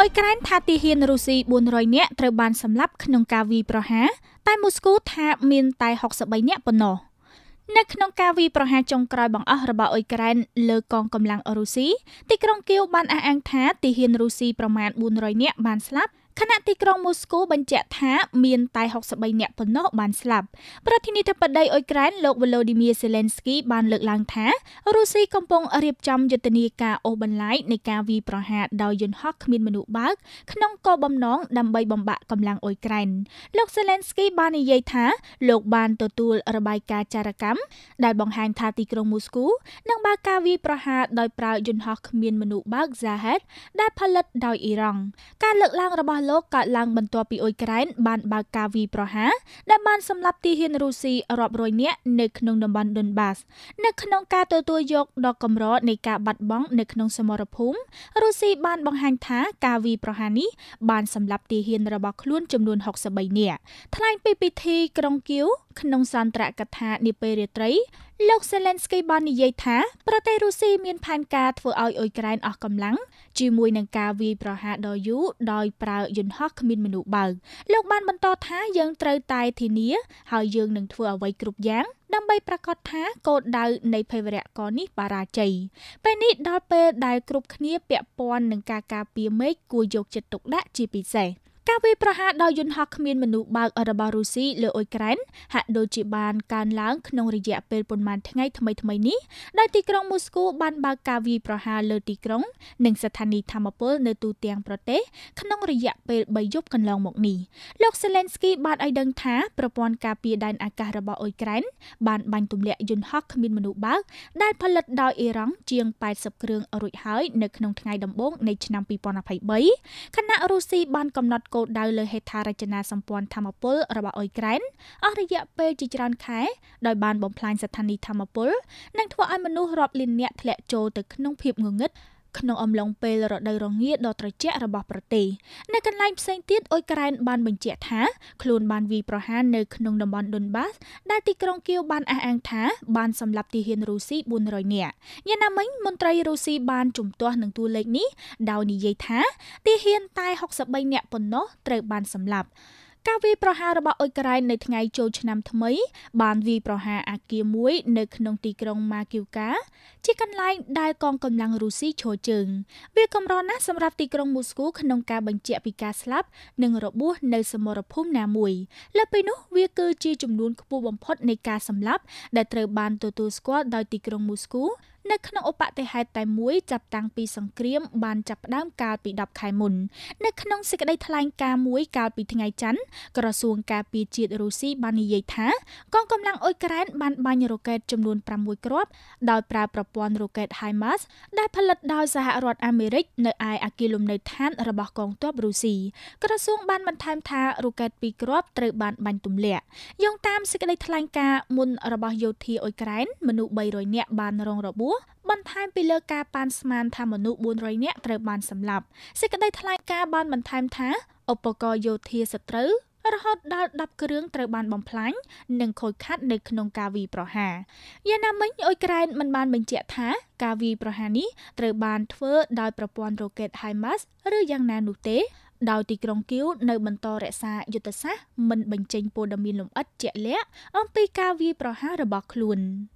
អ៊ុយក្រែនថាទាហានរុស្ស៊ី400នាក់ត្រូវបានសម្លាប់ក្នុងការវាយប្រហារតែមូស្គូថាមានតែ63នាក់ប៉ុណ្ណោះនៅក្នុងការវាយប្រហារចុងក្រោយបង្អស់របស់អ៊ុយក្រែនលើកងកម្លាំងរុស្ស៊ីទីក្រុងគៀវបានអះអាងថាទាហានរុស្ស៊ីប្រមាណ400នាក់បានស្លាប់ខណៈទីក្រុងមូស្គូបញ្ជាក់ថាមានតែ63អ្នកប៉ុណ្ណោះបានស្លាប់ប្រធានាធិបតីអ៊ុយក្រែនលោក Volodymyr Zelensky បានលើកឡើងថារុស្ស៊ីកំពុងរៀបចំយុទ្ធនាការអូសបន្លាយនៃការវាយប្រហារដោយយន្តហោះគ្មានមនុស្សបើក ក្នុងគោលបំណងដើម្បីបំបាក់កម្លាំងអ៊ុយក្រែនលោក Zelensky បាននិយាយថាលោកបានទទួលរបាយការណ៍ចារកម្មដែលបង្ហាញថាទីក្រុងមូស្គូនឹងបើកការវាយប្រហារដោយប្រើយន្តហោះគ្មានមនុស្សបើក Zahad ដែលផលិតដោយអ៊ីរ៉ង់ការលើកឡើងរបស់លោកកើតឡើងបន្ទាប់ពីអ៊ុយក្រែនបានបើកការវាយប្រហារដែលបានសម្លាប់ទីហ៊ានរុស្ស៊ីរាប់រយនាក់នៅក្នុងតំបន់ដុនបាស នៅក្នុងការទទួលយកដ៏កម្រនៃការបាត់បង់នៅក្នុងសមរភូមិរុស្ស៊ីបានបង្ហាញថាការវាយប្រហារនេះបានសម្លាប់ទីហ៊ានរបស់ខ្លួន ចំនួន63នាក់ថ្លែងពីពិធីក្រុងគៀវក្នុងសន្ទរកថានាពេលរាត្រី លោក Zelensky បាននិយាយថាប្រទេសរុស្ស៊ីមានផែនការធ្វើឲ្យអ៊ុយក្រែនអស់កម្លាំងជាមួយនឹងការវាយប្រហារដ៏យូរដោយប្រើយន្តហោះគ្មានមនុស្សបើកលោកបានបន្តថាយើងត្រូវតែធានាហើយយើងនឹងធ្វើអ្វីគ្រប់យ៉ាងដើម្បីប្រកាសថាគោលដៅនៃភេវរៈកនេះបរាជ័យពេលនេះដល់ពេលដែលគ្រប់គ្នា ពាក់ព័ន្ធនឹងការការពារមេឃគួរយកចិត្តទុកដាក់ជាពិសេសការវាយប្រហារដោយយន្តហោះគ្មានមនុស្សបើករបស់រុស្ស៊ីលើអ៊ុយក្រែនហាក់ដូចជាបានកើនឡើងក្នុងរយៈពេលប៉ុន្មានថ្ងៃថ្មីៗនេះដោយទីក្រុងមូស្គូបានបើកការវាយប្រហារលើទីក្រុង និងស្ថានីយ៍ធម្មពលនៅទូទាំងប្រទេសក្នុងរយៈពេល3យប់កន្លងមកនេះលោក Zelensky បានឲ្យដឹងថាប្រព័ន្ធការពារដែនអាកាសរបស់អ៊ុយក្រែនបានបាញ់ទម្លាក់យន្តហោះគ្មានមនុស្សបើកដែលផលិតដោយអ៊ីរ៉ង់ជាង80គ្រឿងរួចហើយនៅក្នុងថ្ងៃដំបូងនៃឆ្នាំ2023ខណៈរុស្ស៊ីបានកំណត់គោលដៅលើហេដ្ឋារចនាសម្ព័ន្ធធម្មពលរបស់អ៊ុយក្រែនអស់រយៈពេលជាច្រើនខែដោយបានបំផ្លាញស្ថានីយធម្មពលនិងធ្វើឲ្យមនុស្សរាប់លាននាក់ធ្លាក់ចូលទៅក្នុងភាពងងឹតក្នុងអំឡុងពេលរដូវរងាដ៏ត្រជាក់របស់ប្រទេសនៅកន្លែងផ្សេងទៀតអ៊ុយក្រែនបានបញ្ជាក់ថាខ្លួនបានវាយប្រហារនៅក្នុងតំបន់ដុនបាសដែលទីក្រុងគៀវបានអះអាងថាបានសម្លាប់ទាហានរុស្ស៊ី400នាក់យ៉ាងណាមិញ មន្ត្រីរុស្ស៊ីបានជំទាស់នឹងតួលេខនេះដោយនិយាយថាទាហានតែ63នាក់ប៉ុណ្ណោះត្រូវបានសម្លាប់ការវាយប្រហាររបស់អ៊ុយក្រែននៅថ្ងៃចូលឆ្នាំថ្មីបានវាយប្រហារអាគារមួយនៅក្នុងទីក្រុងម៉ាគីវកាជាកន្លែងដែលកងកម្លាំងរុស្ស៊ីឈរជើង វាកម្រណាស់សម្រាប់ទីក្រុងមូស្គូក្នុងការបញ្ជាក់ពីការស្លាប់និងរបួសនៅសមរភូមិណាមួយ លើពីនោះវាគឺជាចំនួនខ្ពស់បំផុតនៃការសម្លាប់ដែលត្រូវបានទទួលស្គាល់ដោយទីក្រុងមូស្គូនៅក្នុងឧបតិហេតុតែមួយចាប់តាំងពីសង្គ្រាមបានចាប់ផ្ដើមកាលពី10ខែមុន នៅក្នុងសេចក្តីថ្លែងការណ៍មួយកាលពីថ្ងៃច័ន្ទក្រសួងការពារជាតិរុស្ស៊ីបាននិយាយថាកងកម្លាំងអ៊ុយក្រែនបានបាញ់រ៉ុកែតចំនួន6គ្រាប់ដោយប្រើប្រព័ន្ធរ៉ុកែត HIMARS ដែលផលិតដោយសហរដ្ឋអាមេរិក នៅឯអគារលំនៅឋានរបស់កងទ័ពរុស្ស៊ីក្រសួងបានបន្ថែមថារ៉ុកែត2គ្រាប់ត្រូវបានបាញ់ទម្លាក់យោងតាមសេចក្តីថ្លែងការណ៍មុនរបស់យោធាអ៊ុយក្រែនមនុស្ស300នាក់បានរងរបួសនោះបន្ថែមពីលើការប៉ាន់ស្មានថាមនុស្ស400នាក់ត្រូវបានសម្លាប់សេចក្តីថ្លែងការណ៍បានបន្ថែមថាឧបករណ៍យោធាសត្រូវរហូតដល់10គ្រឿងត្រូវបានបំផ្លាញនិងខូចខាតនៅក្នុងការវាយប្រហារយ៉ាងណាមិញអ៊ុយក្រែនមិនបានបញ្ជាក់ថាការវាយប្រហារនេះត្រូវបានធ្វើដោយប្រព័ន្ធរ៉ុកេត HIMARS ឬយ៉ាងណានោះទេ ដោយទីក្រុងគៀវនៅបន្តរក្សាយុទ្ធសាស្ត្រមិនបញ្ចេញព័ត៌មានលម្អិតជាក់លាក់អំពីការវាយប្រហាររបស់ខ្លួន។